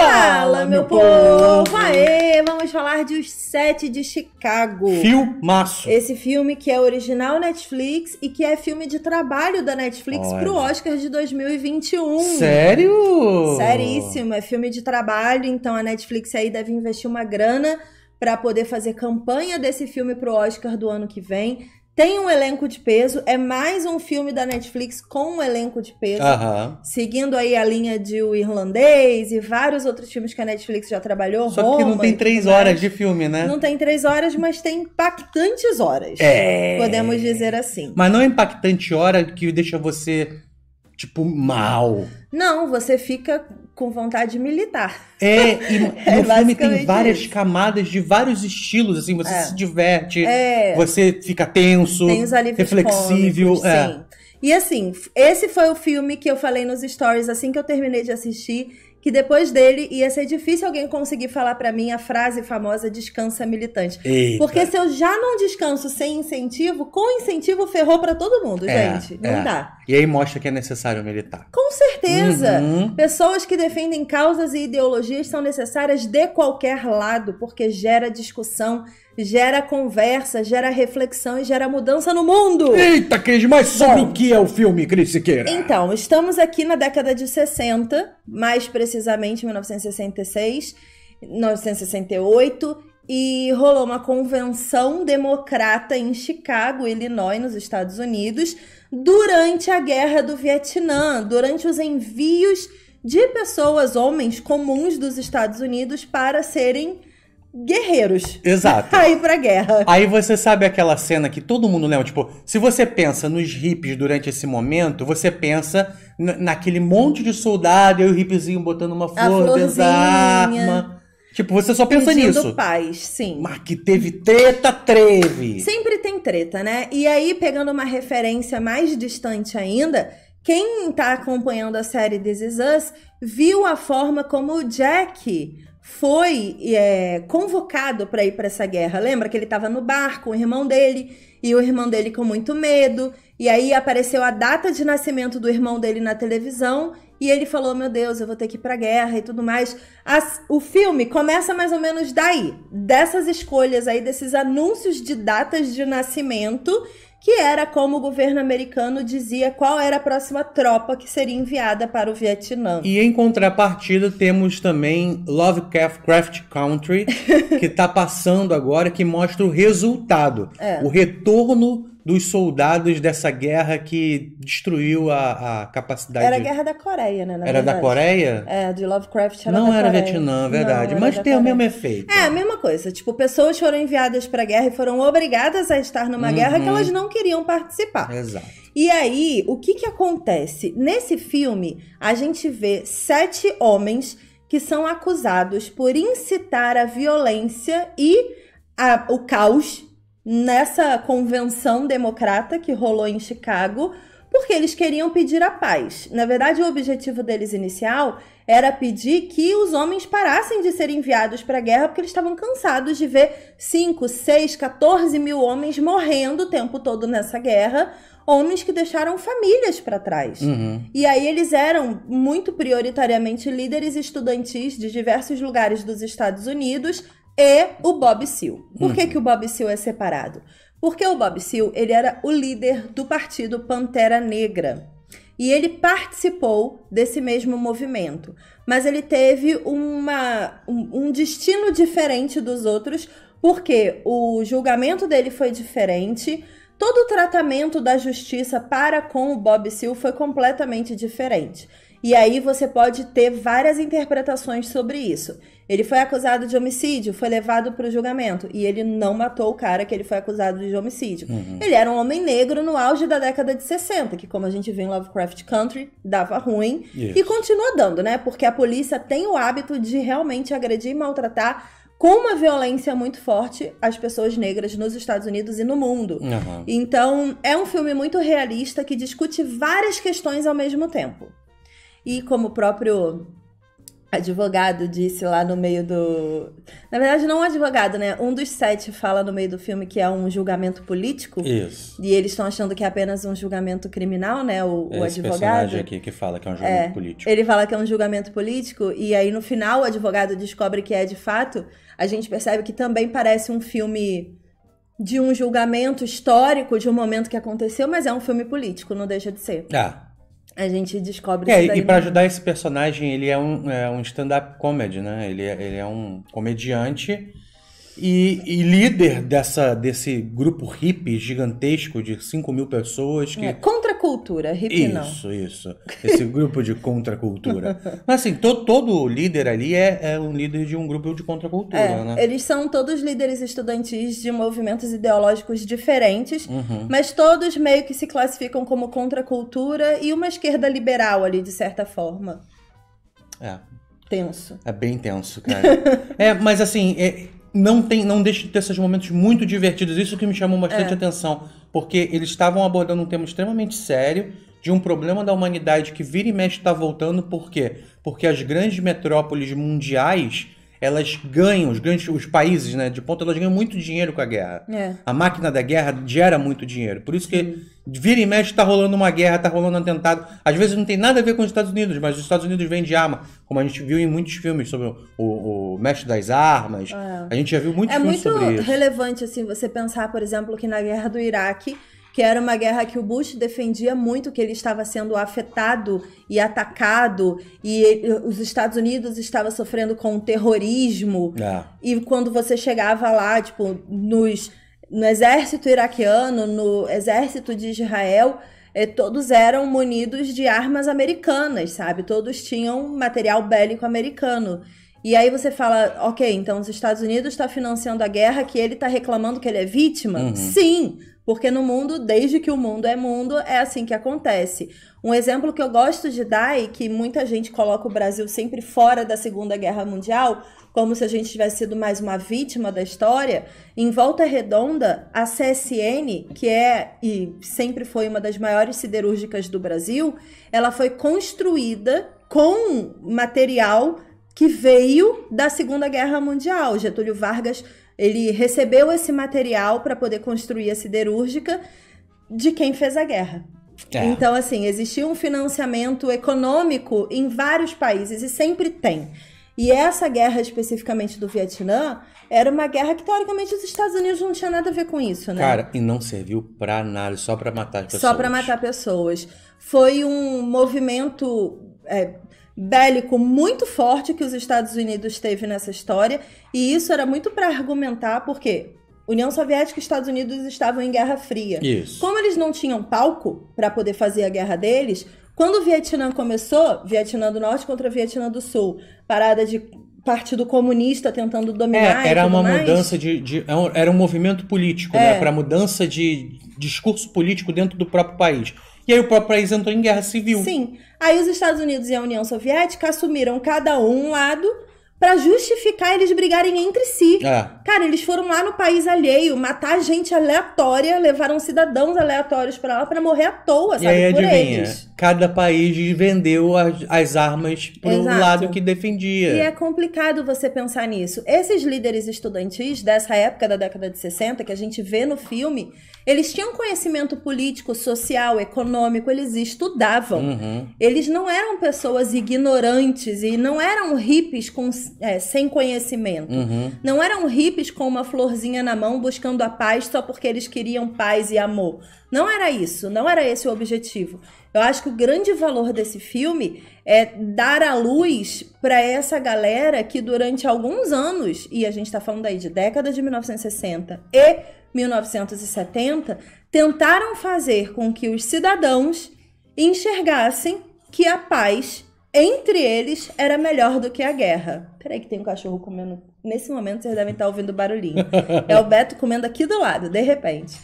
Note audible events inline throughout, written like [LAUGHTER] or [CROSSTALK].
Fala, meu povo! Aê, vamos falar de Os Sete de Chicago. Filmaço. Esse filme que é original Netflix e que é filme de trabalho da Netflix Olha. pro Oscar de 2021. Sério? Seríssimo, é filme de trabalho, então a Netflix aí deve investir uma grana para poder fazer campanha desse filme pro Oscar do ano que vem. Tem um elenco de peso, é mais um filme da Netflix com um elenco de peso, seguindo aí a linha de O Irlandês e vários outros filmes que a Netflix já trabalhou. Só que não tem três horas de filme, né? Não tem três horas, mas tem impactantes horas. É. Podemos dizer assim. Mas não é impactante hora que deixa você, tipo, mal. Não, você fica com vontade militar. É, e [LAUGHS] no é filme tem várias isso. camadas de vários estilos, assim, você é. se diverte, é. você fica tenso, reflexível. Cômicos, é. Sim. E assim, esse foi o filme que eu falei nos stories assim que eu terminei de assistir que depois dele ia ser difícil alguém conseguir falar para mim a frase famosa descansa militante. Eita. Porque se eu já não descanso sem incentivo, com incentivo ferrou para todo mundo, é, gente. Não é. dá. E aí mostra que é necessário militar. Com certeza. Uhum. Pessoas que defendem causas e ideologias são necessárias de qualquer lado, porque gera discussão, gera conversa, gera reflexão e gera mudança no mundo. Eita, Cris, mas sobre o que é o filme, Cris Siqueira? Então, estamos aqui na década de 60, mais precisamente 1966, 1968, e rolou uma convenção democrata em Chicago, Illinois, nos Estados Unidos, durante a guerra do Vietnã, durante os envios de pessoas, homens comuns dos Estados Unidos, para serem guerreiros. Exato. [LAUGHS] Aí pra guerra. Aí você sabe aquela cena que todo mundo lembra, tipo, se você pensa nos hippies durante esse momento, você pensa naquele monte de soldado e o hippiezinho botando uma flor desarma. Tipo, você só pensa Pedindo nisso. paz, sim. Mas que teve treta, teve. Sempre tem treta, né? E aí, pegando uma referência mais distante ainda, quem tá acompanhando a série This Is Us viu a forma como o Jack foi é, convocado para ir para essa guerra. Lembra que ele estava no bar com o irmão dele e o irmão dele com muito medo. E aí apareceu a data de nascimento do irmão dele na televisão e ele falou: Meu Deus, eu vou ter que ir a guerra e tudo mais. As, o filme começa mais ou menos daí, dessas escolhas aí, desses anúncios de datas de nascimento que era como o governo americano dizia qual era a próxima tropa que seria enviada para o Vietnã. E em contrapartida temos também Lovecraft Country, [LAUGHS] que está passando agora, que mostra o resultado, é. o retorno dos soldados dessa guerra que destruiu a, a capacidade. Era a guerra da Coreia, né? era verdade. da Coreia? É, de Lovecraft era Não era Vietnã, verdade. Não, mas tem o mesmo efeito. É, a mesma coisa. Tipo, pessoas foram enviadas para a guerra e foram obrigadas a estar numa uhum. guerra que elas não queriam participar. Exato. E aí, o que que acontece? Nesse filme, a gente vê sete homens que são acusados por incitar a violência e a, o caos nessa convenção democrata que rolou em Chicago, porque eles queriam pedir a paz. Na verdade, o objetivo deles inicial era pedir que os homens parassem de ser enviados para a guerra, porque eles estavam cansados de ver 5, 6, 14 mil homens morrendo o tempo todo nessa guerra, homens que deixaram famílias para trás. Uhum. E aí eles eram muito prioritariamente líderes estudantis de diversos lugares dos Estados Unidos, e o Bob Seal. Por que, uhum. que o Bob Seal é separado? Porque o Bob Seal ele era o líder do partido Pantera Negra e ele participou desse mesmo movimento, mas ele teve uma, um, um destino diferente dos outros porque o julgamento dele foi diferente. Todo o tratamento da justiça para com o Bob Seal foi completamente diferente. E aí você pode ter várias interpretações sobre isso. Ele foi acusado de homicídio, foi levado para o julgamento e ele não matou o cara que ele foi acusado de homicídio. Uhum. Ele era um homem negro no auge da década de 60, que como a gente vê em Lovecraft Country, dava ruim Isso. e continua dando, né? Porque a polícia tem o hábito de realmente agredir e maltratar com uma violência muito forte as pessoas negras nos Estados Unidos e no mundo. Uhum. Então, é um filme muito realista que discute várias questões ao mesmo tempo. E como o próprio advogado disse lá no meio do. Na verdade, não um advogado, né? Um dos sete fala no meio do filme que é um julgamento político. Isso. E eles estão achando que é apenas um julgamento criminal, né? O, Esse o advogado. personagem aqui que fala que é um julgamento é, político. Ele fala que é um julgamento político, e aí no final o advogado descobre que é de fato. A gente percebe que também parece um filme de um julgamento histórico, de um momento que aconteceu, mas é um filme político, não deixa de ser. Ah, a gente descobre é, isso E para ajudar esse personagem, ele é um, é um stand-up comedy, né? Ele é, ele é um comediante e, e, líder dessa, desse grupo hippie gigantesco de 5 mil pessoas. Que... É, contra contracultura, hippie isso, não. Isso, isso. Esse grupo de contracultura. [LAUGHS] Mas assim, to, todo líder ali é, é, um líder de um grupo de contracultura, é, né? Eles são todos líderes estudantis de movimentos ideológicos diferentes, uhum. mas todos meio que se classificam como contracultura e uma esquerda liberal ali, de certa forma. É. Tenso. É bem tenso, cara. [LAUGHS] é, mas assim, é, não tem, não deixa de ter esses momentos muito divertidos. Isso que me chamou bastante é. atenção porque eles estavam abordando um tema extremamente sério de um problema da humanidade que vira e mexe está voltando, por quê? Porque as grandes metrópoles mundiais elas ganham, os grandes os países né, de ponta, elas ganham muito dinheiro com a guerra. É. A máquina da guerra gera muito dinheiro. Por isso que vira e mexe está rolando uma guerra, está rolando um atentado. Às vezes não tem nada a ver com os Estados Unidos, mas os Estados Unidos vendem arma, como a gente viu em muitos filmes sobre o, o, o mestre das armas. É. A gente já viu muitos é filmes sobre isso. É muito relevante assim você pensar, por exemplo, que na guerra do Iraque que era uma guerra que o Bush defendia muito, que ele estava sendo afetado e atacado, e ele, os Estados Unidos estavam sofrendo com o terrorismo. É. E quando você chegava lá, tipo, nos, no exército iraquiano, no exército de Israel, eh, todos eram munidos de armas americanas, sabe? Todos tinham material bélico americano. E aí você fala, ok, então os Estados Unidos está financiando a guerra que ele está reclamando que ele é vítima? Uhum. Sim, porque no mundo, desde que o mundo é mundo, é assim que acontece. Um exemplo que eu gosto de dar e que muita gente coloca o Brasil sempre fora da Segunda Guerra Mundial, como se a gente tivesse sido mais uma vítima da história, em Volta Redonda, a CSN, que é e sempre foi uma das maiores siderúrgicas do Brasil, ela foi construída com material que veio da Segunda Guerra Mundial. Getúlio Vargas ele recebeu esse material para poder construir a siderúrgica de quem fez a guerra. É. Então, assim, existia um financiamento econômico em vários países e sempre tem. E essa guerra especificamente do Vietnã era uma guerra que teoricamente os Estados Unidos não tinha nada a ver com isso, né? Cara, e não serviu para nada, só para matar pessoas. Só para matar pessoas. Foi um movimento é, bélico muito forte que os Estados Unidos teve nessa história, e isso era muito para argumentar porque União Soviética e Estados Unidos estavam em Guerra Fria. Isso. Como eles não tinham palco para poder fazer a guerra deles, quando o Vietnã começou, Vietnã do Norte contra Vietnã do Sul, parada de Partido Comunista tentando dominar. É, era uma mais. mudança de, de, é Era um movimento político, né, é. né? Para mudança de discurso político dentro do próprio país. E aí o próprio país entrou em guerra civil. Sim. Aí os Estados Unidos e a União Soviética assumiram cada um um lado para justificar eles brigarem entre si. É. Cara, eles foram lá no país alheio matar gente aleatória, levaram cidadãos aleatórios para lá para morrer à toa, sabe? E aí, por adivinha? eles cada país vendeu as, as armas para o lado que defendia. E é complicado você pensar nisso. Esses líderes estudantis dessa época da década de 60, que a gente vê no filme, eles tinham conhecimento político, social, econômico, eles estudavam. Uhum. Eles não eram pessoas ignorantes e não eram hippies com, é, sem conhecimento. Uhum. Não eram hippies com uma florzinha na mão buscando a paz só porque eles queriam paz e amor. Não era isso, não era esse o objetivo. Eu acho que o grande valor desse filme é dar a luz para essa galera que durante alguns anos, e a gente está falando aí de década de 1960 e 1970, tentaram fazer com que os cidadãos enxergassem que a paz entre eles era melhor do que a guerra. Peraí que tem um cachorro comendo. Nesse momento vocês devem estar ouvindo barulhinho. É o Beto comendo aqui do lado, de repente.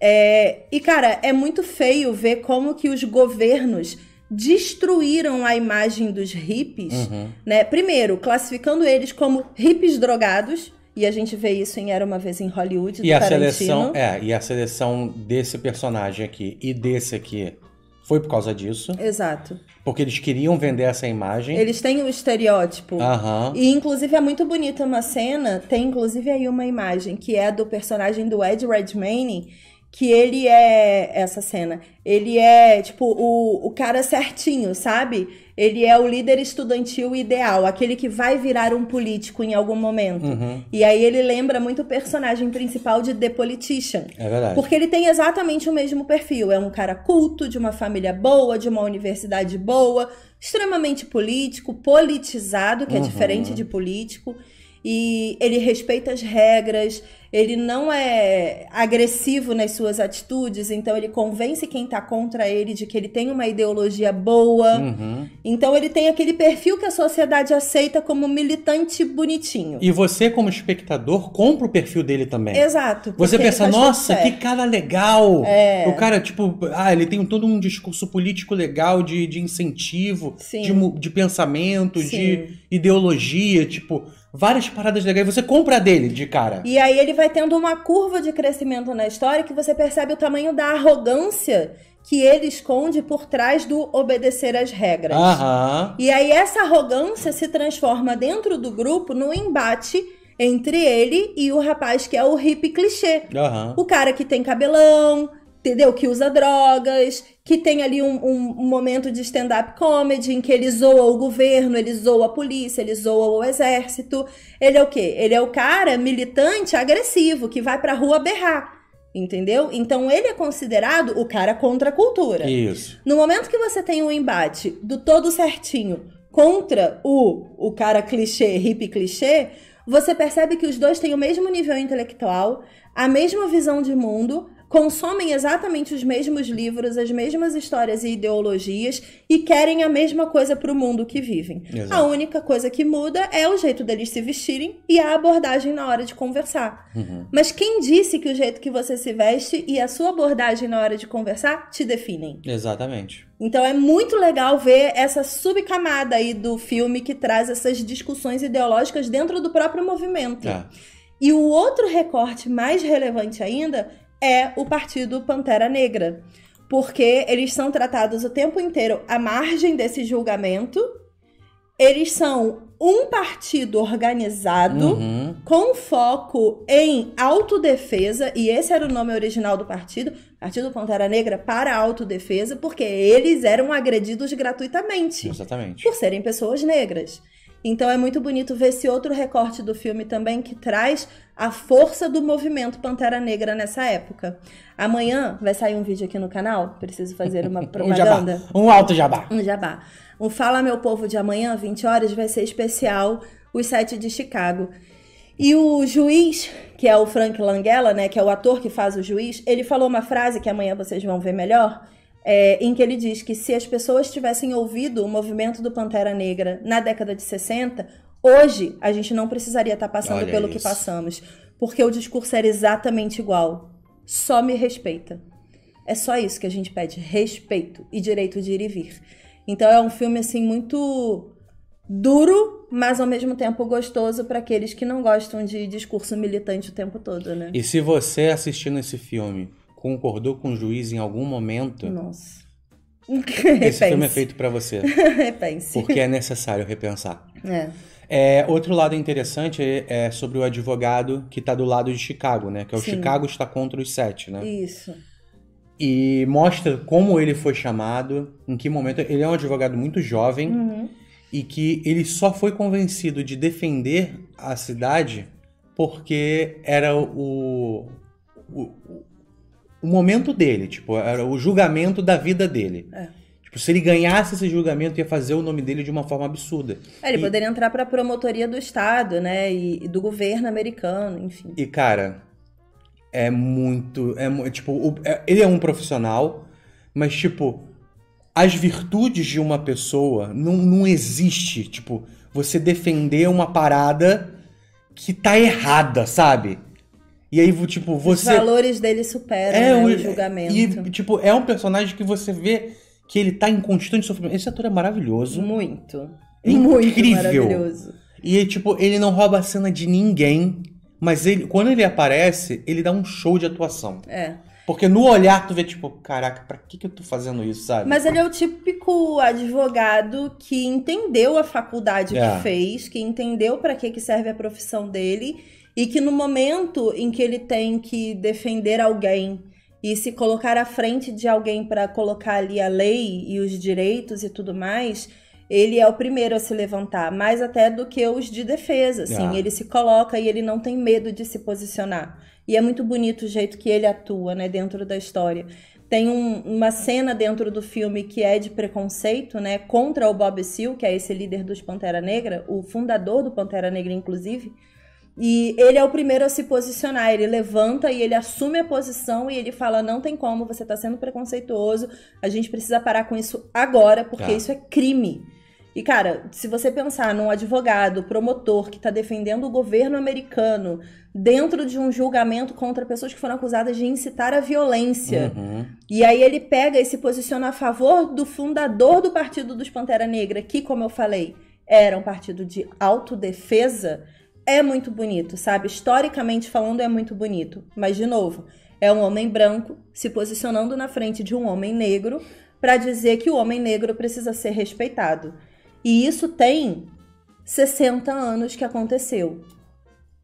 É, e cara, é muito feio ver como que os governos destruíram a imagem dos hippies, uhum. né? Primeiro, classificando eles como hippies drogados, e a gente vê isso em Era uma vez em Hollywood. E a seleção, é, e a seleção desse personagem aqui e desse aqui foi por causa disso. Exato. Porque eles queriam vender essa imagem. Eles têm o estereótipo. Aham. E inclusive é muito bonita uma cena, tem inclusive aí uma imagem que é do personagem do Ed Redmayne que ele é essa cena. Ele é, tipo, o, o cara certinho, sabe? Ele é o líder estudantil ideal, aquele que vai virar um político em algum momento. Uhum. E aí ele lembra muito o personagem principal de The Politician. É verdade. Porque ele tem exatamente o mesmo perfil. É um cara culto, de uma família boa, de uma universidade boa, extremamente político, politizado, que é uhum. é diferente de político. E ele respeita as regras, ele não é agressivo nas suas atitudes, então ele convence quem tá contra ele de que ele tem uma ideologia boa. Uhum. Então ele tem aquele perfil que a sociedade aceita como militante bonitinho. E você, como espectador, compra o perfil dele também. Exato. Você pensa, nossa, que cara legal! É. O cara, tipo, ah, ele tem todo um discurso político legal de, de incentivo, de, de, pensamento, Sim. de ideologia, tipo várias paradas legais. Você compra dele de cara. E aí ele vai tendo uma curva de crescimento na história que você percebe o tamanho da arrogância que ele esconde por trás do obedecer às regras. Aham. E aí essa arrogância se transforma dentro do grupo no embate entre ele e o rapaz que é o hippie clichê. Aham. O cara que tem cabelão, entendeu? Que usa drogas, que tem ali um, um, um momento de stand-up comedy em que ele zoa o governo, ele zoa a polícia, ele zoa o exército. Ele é o quê? Ele é o cara militante agressivo que vai pra rua berrar. Entendeu? Então ele é considerado o cara contra a cultura. Isso. No momento que você tem um embate do todo certinho contra o, o cara clichê, hippie clichê, você percebe que os dois têm o mesmo nível intelectual, a mesma visão de mundo, consomem exatamente os mesmos livros, as mesmas histórias e ideologias e querem a mesma coisa para o mundo que vivem. Exato. A única coisa que muda é o jeito deles se vestirem e a abordagem na hora de conversar. Uhum. Mas quem disse que o jeito que você se veste e a sua abordagem na hora de conversar te definem? Exatamente. Então é muito legal ver essa subcamada aí do filme que traz essas discussões ideológicas dentro do próprio movimento. É. E o outro recorte mais relevante ainda é o partido Pantera Negra, porque eles são tratados o tempo inteiro à margem desse julgamento. Eles são um partido organizado uhum. com foco em autodefesa, e esse era o nome original do partido, Partido Pantera Negra para autodefesa, porque eles eram agredidos gratuitamente. Exatamente. Por serem pessoas negras. Então é muito bonito ver esse outro recorte do filme também que traz a força do movimento Pantera Negra nessa época. Amanhã vai sair um vídeo aqui no canal, preciso fazer uma propaganda. [LAUGHS] um, jabá. um alto jabá. Um jabá. O Fala Meu Povo de amanhã, 20 horas, vai ser especial os sete de Chicago. E o juiz, que é o Frank Langella, né, que é o ator que faz o juiz, ele falou uma frase que amanhã vocês vão ver melhor, é, em que ele diz que se as pessoas tivessem ouvido o movimento do Pantera Negra na década de 60, hoje a gente não precisaria estar tá passando Olha pelo isso. que passamos. Porque o discurso era exatamente igual. Só me respeita. É só isso que a gente pede: respeito e direito de ir e vir. Então é um filme assim muito duro, mas ao mesmo tempo gostoso para aqueles que não gostam de discurso militante o tempo todo, né? E se você assistindo esse filme concordou com o juiz em algum momento? Nossa. [LAUGHS] Esse filme é feito para você. [LAUGHS] Repense. Porque é necessário repensar. É. É, outro lado interessante é, é sobre o advogado que está do lado de Chicago, né? Que é o Sim. Chicago está contra os sete, né? Isso. E mostra como ele foi chamado, em que momento. Ele é um advogado muito jovem uhum. e que ele só foi convencido de defender a cidade porque era o, o, o momento dele, tipo, era o julgamento da vida dele. É. Tipo, se ele ganhasse esse julgamento, ia fazer o nome dele de uma forma absurda. É, ele e... poderia entrar para a promotoria do Estado, né, e, e, do governo americano, enfim. E cara, é muito, é tipo, o, é, ele é um profissional, mas tipo, as virtudes de uma pessoa não, não existe, tipo, você defender uma parada que tá errada, sabe? E aí, tipo, você. Os valores dele superam é, né, o julgamento. E, tipo, é um personagem que você vê que ele tá em constante sofrimento. Esse ator é maravilhoso. Muito. É Muito incrível. maravilhoso. E, tipo, ele não rouba a cena de ninguém, mas ele, quando ele aparece, ele dá um show de atuação. É. Porque no olhar tu vê, tipo, caraca, pra que, que eu tô fazendo isso, sabe? Mas ele é o típico advogado que entendeu a faculdade é. que fez, que entendeu para que, que serve a profissão dele e que no momento em que ele tem que defender alguém e se colocar à frente de alguém para colocar ali a lei e os direitos e tudo mais, ele é o primeiro a se levantar, mais até do que os de defesa, assim, ah. ele se coloca e ele não tem medo de se posicionar. E é muito bonito o jeito que ele atua, né, dentro da história. Tem um, uma cena dentro do filme que é de preconceito, né, contra o Bob Seale, que é esse líder dos Pantera Negra, o fundador do Pantera Negra, inclusive, e ele é o primeiro a se posicionar. Ele levanta e ele assume a posição e ele fala: não tem como, você está sendo preconceituoso, a gente precisa parar com isso agora, porque tá. isso é crime. E, cara, se você pensar num advogado, promotor que está defendendo o governo americano dentro de um julgamento contra pessoas que foram acusadas de incitar a violência, uhum. e aí ele pega e se posiciona a favor do fundador do Partido dos Pantera Negra, que, como eu falei, era um partido de autodefesa é muito bonito, sabe? Historicamente falando, é muito bonito. Mas, de novo, é um homem branco se posicionando na frente de um homem negro para dizer que o homem negro precisa ser respeitado. E isso tem 60 anos que aconteceu.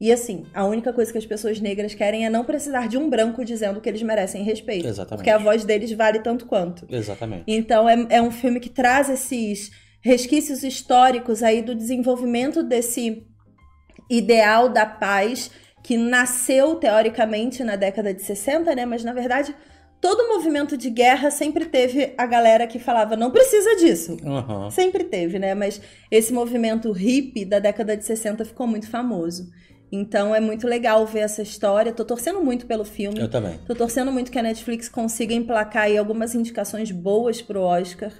E assim, a única coisa que as pessoas negras querem é não precisar de um branco dizendo que eles merecem respeito. Exatamente. Porque a voz deles vale tanto quanto. Exatamente. Então é, é um filme que traz esses resquícios históricos aí do desenvolvimento desse ideal da paz que nasceu teoricamente na década de 60, né? Mas na verdade, todo movimento de guerra sempre teve a galera que falava não precisa disso. Uhum. Sempre teve, né? Mas esse movimento hippie da década de 60 ficou muito famoso. Então é muito legal ver essa história. Tô torcendo muito pelo filme. Eu também. Tô torcendo muito que a Netflix consiga emplacar aí algumas indicações boas pro Oscar.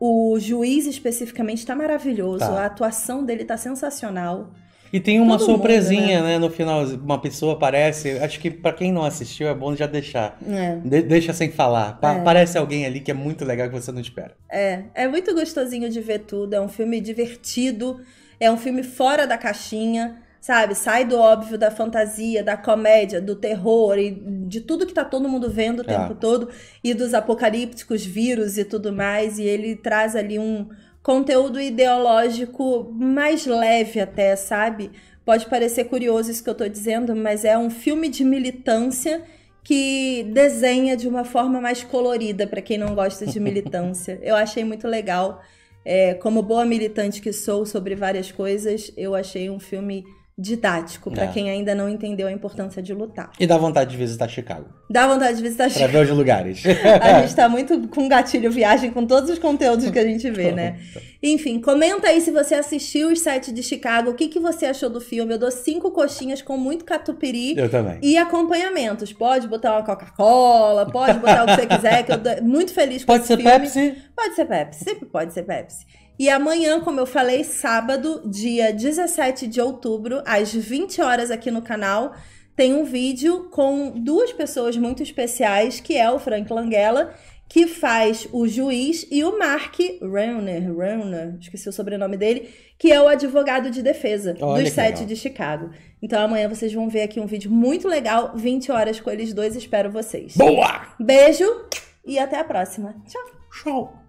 O juiz especificamente tá maravilhoso, tá. a atuação dele tá sensacional. E tem uma Todo surpresinha, mundo, né? né? No final, uma pessoa aparece. Acho que para quem não assistiu é bom já deixar. É. De deixa sem falar. Pa é. alguém ali que é muito legal que você não espera. É, é muito gostosinho de ver tudo. É um filme divertido. É um filme fora da caixinha, sabe? Sai do óbvio, da fantasia, da comédia, do terror e de tudo que tá todo mundo vendo o é. tempo todo e dos apocalípticos vírus e tudo mais. E ele traz ali um conteúdo ideológico mais leve até, sabe? Pode parecer curioso isso que eu estou dizendo, mas é um filme de militância que desenha de uma forma mais colorida para quem não gosta de militância. [LAUGHS] eu achei muito legal. É, como boa militante que sou sobre várias coisas, eu achei um filme didático para é. quem ainda não entendeu a importância de lutar. E dá vontade de visitar Chicago. Dá vontade de visitar Chicago. Pra ver os lugares. [LAUGHS] a gente tá muito com gatilho viagem com todos os conteúdos que a gente vê, né? [LAUGHS] Tá. Enfim, comenta aí se você assistiu os sete de Chicago, o que, que você achou do filme. Eu dou cinco coxinhas com muito catupiry. Eu também. E acompanhamentos. Pode botar uma Coca-Cola, pode botar o que você quiser, que eu tô muito feliz com pode esse filme. Pode ser Pepsi? Pode ser Pepsi, sempre pode ser Pepsi. E amanhã, como eu falei, sábado, dia 17 de outubro, às 20 horas aqui no canal, tem um vídeo com duas pessoas muito especiais, que é o Frank Langella, que faz o juiz, e o Mark Rauner, Rauner, esqueci o sobrenome dele, que é o advogado de defesa Olha dos sete legal. de Chicago. Então amanhã vocês vão ver aqui um vídeo muito legal, 20 horas com eles dois, espero vocês. Boa! Beijo e até a próxima. Tchau! Tchau!